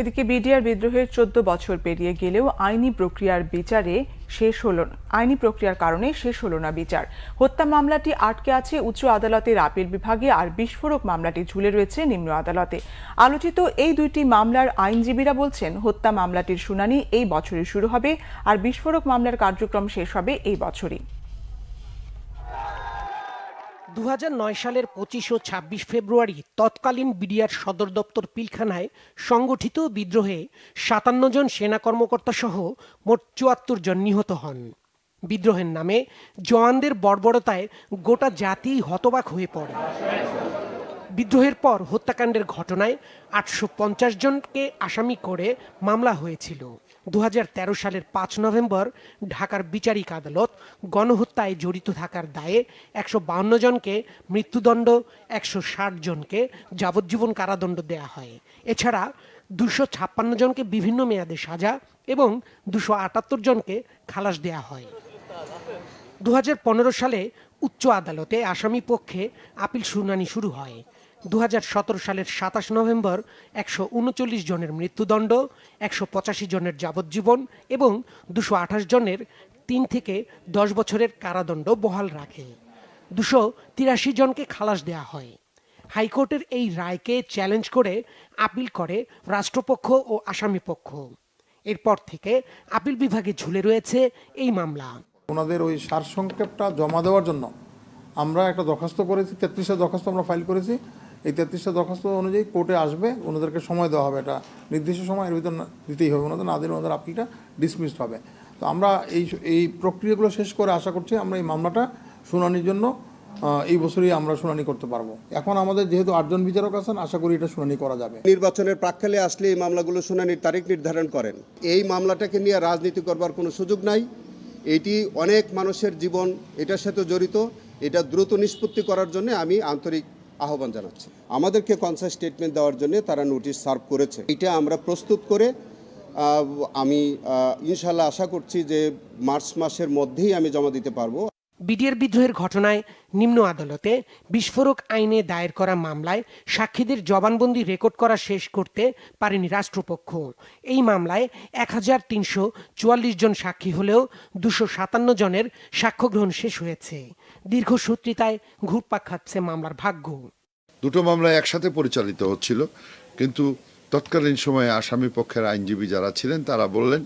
এদিকে বিডিআর বিদ্রোহের চোদ্দ বছর পেরিয়ে গেলেও আইনি প্রক্রিয়ার বিচারে শেষ হল আইনি প্রক্রিয়ার কারণে শেষ হল না বিচার হত্যা মামলাটি আটকে আছে উচ্চ আদালতের আপিল বিভাগে আর বিস্ফোরক মামলাটি ঝুলে রয়েছে নিম্ন আদালতে আলোচিত এই দুইটি মামলার আইনজীবীরা বলছেন হত্যা মামলাটির শুনানি এই বছরে শুরু হবে আর বিস্ফোরক মামলার কার্যক্রম শেষ হবে এই বছরই দু সালের পঁচিশ ও ছাব্বিশ ফেব্রুয়ারি তৎকালীন বিডিআর সদর দপ্তর পিলখানায় সংগঠিত বিদ্রোহে সাতান্ন জন সেনা কর্মকর্তা সহ মোট চুয়াত্তর জন নিহত হন বিদ্রোহের নামে জওয়ানদের বর্বরতায় গোটা জাতি হতবাক হয়ে পড়ে বিদ্রোহের পর হত্যাকাণ্ডের ঘটনায় আটশো পঞ্চাশ জনকে আসামি করে মামলা হয়েছিল দু সালের পাঁচ নভেম্বর ঢাকার বিচারিক আদালত গণহত্যায় জড়িত থাকার দায়ে একশো জনকে মৃত্যুদণ্ড একশো ষাট জনকে যাবজ্জীবন কারাদণ্ড দেয়া হয় এছাড়া দুশো ছাপ্পান্ন জনকে বিভিন্ন মেয়াদে সাজা এবং দুশো আটাত্তর জনকে খালাস দেয়া হয় দু সালে উচ্চ আদালতে আসামি পক্ষে আপিল শুনানি শুরু হয় দু সালের সাতাশ নভেম্বর একশো উনচল্লিশ জনের মৃত্যুদণ্ড একশো পঁচাশি জনের যাবজ্জীবন এবং দুশো আঠাশ জনের তিন থেকে দশ বছরের কারাদণ্ড বহাল রাখে দুশো তিরাশি জনকে খালাস দেয়া হয় হাইকোর্টের এই রায়কে চ্যালেঞ্জ করে আপিল করে রাষ্ট্রপক্ষ ও আসামি পক্ষ এরপর থেকে আপিল বিভাগে ঝুলে রয়েছে এই মামলা ওনাদের ওই সারসংক্ষেপটা জমা দেওয়ার জন্য আমরা একটা দরখাস্ত করেছি তেত্রিশের দরখাস্ত আমরা ফাইল করেছি এই তেত্রিশটা দরখাস্ত অনুযায়ী কোর্টে আসবে ওনাদেরকে সময় দেওয়া হবে এটা নির্দিষ্ট সময় এর ভিতর দিতেই হবে ওনাদের না দিলে ওনাদের আপিলটা ডিসমিসড হবে তো আমরা এই এই প্রক্রিয়াগুলো শেষ করে আশা করছি আমরা এই মামলাটা শুনানির জন্য এই বছরই আমরা শুনানি করতে পারবো এখন আমাদের যেহেতু আটজন বিচারক আছেন আশা করি এটা শুনানি করা যাবে নির্বাচনের প্রাক্কালে আসলে এই মামলাগুলো শুনানির তারিখ নির্ধারণ করেন এই মামলাটাকে নিয়ে রাজনীতি করবার কোনো সুযোগ নাই এটি অনেক মানুষের জীবন এটার সাথে জড়িত এটা দ্রুত নিষ্পত্তি করার জন্য আমি আন্তরিক আহ্বান জানাচ্ছি আমাদেরকে কনসার্ট স্টেটমেন্ট দেওয়ার জন্য তারা নোটিশ সার্ভ করেছে এটা আমরা প্রস্তুত করে আমি ইনশাল্লাহ আশা করছি যে মার্চ মাসের মধ্যেই আমি জমা দিতে পারবো বিডিআর বিদ্রোহের ঘটনায় নিম্ন আদালতে বিস্ফোরক আইনে দায়ের করা মামলায় সাক্ষীদের জবানবন্দি রেকর্ড করা শেষ করতে পারেনি রাষ্ট্রপক্ষ এই মামলায় এক হাজার তিনশো চুয়াল্লিশ জন সাক্ষী হলেও দুশো সাতান্ন জনের সাক্ষ্য গ্রহণ শেষ হয়েছে দীর্ঘসূত্রিতায় ঘুরপাক খাচ্ছে মামলার ভাগ্য দুটো মামলা একসাথে পরিচালিত হচ্ছিল কিন্তু তৎকালীন সময়ে আসামি পক্ষের আইনজীবী যারা ছিলেন তারা বললেন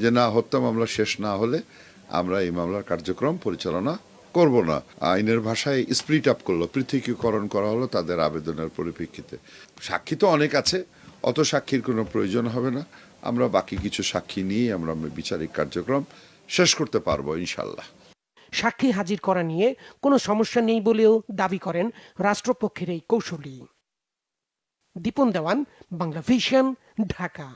যে না হত্যা মামলা শেষ না হলে আমরা এই মামলার কার্যক্রম পরিচালনা করব না আইনের ভাষায় স্প্রিট আপ করলো পৃথকীকরণ করা হলো তাদের আবেদনের পরিপ্রেক্ষিতে সাক্ষী তো অনেক আছে অত সাক্ষীর কোনো প্রয়োজন হবে না আমরা বাকি কিছু সাক্ষী নিয়ে আমরা বিচারিক কার্যক্রম শেষ করতে পারবো ইনশাল্লাহ সাক্ষী হাজির করা নিয়ে কোনো সমস্যা নেই বলেও দাবি করেন রাষ্ট্রপক্ষের এই কৌশলী দীপন দেওয়ান বাংলা ভিশন ঢাকা